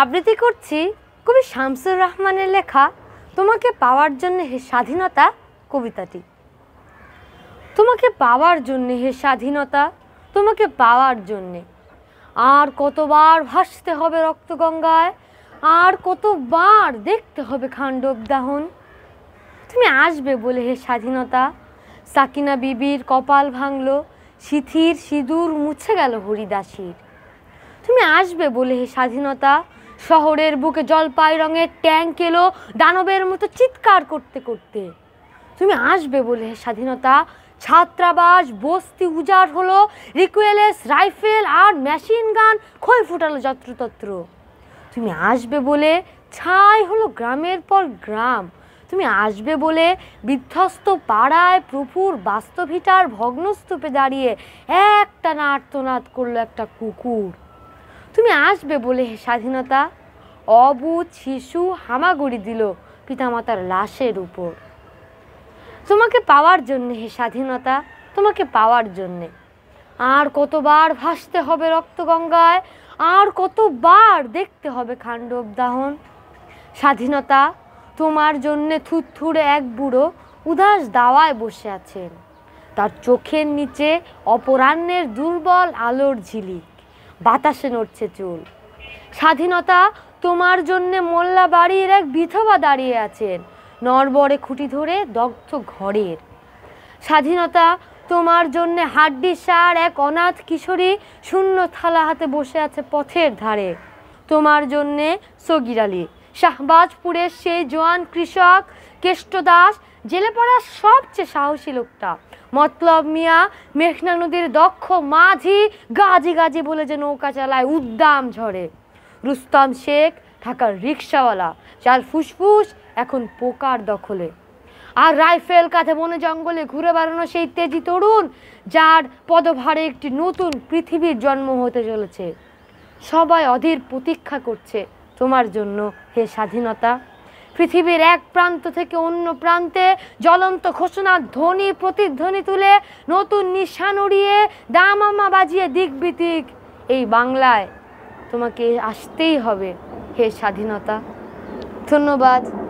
আবৃত্তি করছি কবি শামসুর রহমানের লেখা তোমাকে পাওয়ার জন্য হে স্বাধীনতা কবিতাটি তোমাকে পাওয়ার জন্যে হে স্বাধীনতা তোমাকে পাওয়ার জন্যে আর কতবার ভাসতে হবে রক্তগঙ্গায় আর কতবার দেখতে হবে খাণ্ডব দাহন তুমি আসবে বলে হে স্বাধীনতা সাকিনা বিবির কপাল ভাঙল শিথির সিঁদুর মুছে গেল হরিদাসীর তুমি আসবে বলে হে স্বাধীনতা শহরের বুকে জলপাই রঙের ট্যাঙ্ক এলো দানবের মতো চিৎকার করতে করতে তুমি আসবে বলে স্বাধীনতা ছাত্রাবাস বস্তি উজাড় হলো রিকুয়েলেস রাইফেল আর মেশিন গান ক্ষয় ফুটালো যত্রতত্র তুমি আসবে বলে ছাই হলো গ্রামের পর গ্রাম তুমি আসবে বলে বিধ্বস্ত পাড়ায় প্রফুর বাস্তভিটার ভগ্নস্তূপে দাঁড়িয়ে একটা আর্তনাদ করলো একটা কুকুর তুমি আসবে বলে স্বাধীনতা অবুধ শিশু হামাগুড়ি দিল পিতামাতার লাশের উপর তোমাকে পাওয়ার জন্যে হে স্বাধীনতা তোমাকে পাওয়ার জন্যে আর কতবার ভাসতে হবে রক্তগঙ্গায় আর কতবার দেখতে হবে খাণ্ডব দাহন স্বাধীনতা তোমার জন্যে থুরথুরে এক বুড়ো উদাস দাওয়ায় বসে আছেন তার চোখের নিচে অপরাহ্নের দুর্বল আলোর ঝিলি বাতাসে নড়ছে চুল স্বাধীনতা তোমার জন্যে মোল্লা বাড়ির এক বিধবা দাঁড়িয়ে আছেন নরবরে খুঁটি ধরে দগ্ধ ঘরের স্বাধীনতা তোমার জন্যে হাড্ডি সার এক অনাথ কিশোরী শূন্য থালা হাতে বসে আছে পথের ধারে তোমার জন্যে সগির আলী শাহবাজপুরের সেই জোয়ান কৃষক কেষ্ট দাস জেলে পড়ার সবচেয়ে সাহসী লোকটা মতলব মিয়া মেঘনা নদীর দক্ষ মাঝি গাজি গাজি বলে যে নৌকা চালায় উদ্দাম ঝড়ে রুস্তম শেখ ঢাকার রিক্সাওয়ালা চাল ফুসফুস এখন পোকার দখলে আর রাইফেল কাঁধে বনে জঙ্গলে ঘুরে বেড়ানো সেই তেজি তরুণ যার পদভারে একটি নতুন পৃথিবীর জন্ম হতে চলেছে সবাই অধীর প্রতীক্ষা করছে তোমার জন্য হে স্বাধীনতা পৃথিবীর এক প্রান্ত থেকে অন্য প্রান্তে জ্বলন্ত ঘোষণা ধ্বনি প্রতিধ্বনি তুলে নতুন নিশান উড়িয়ে দামামা বাজিয়ে দিকবিতিক এই বাংলায় তোমাকে আসতেই হবে হে স্বাধীনতা ধন্যবাদ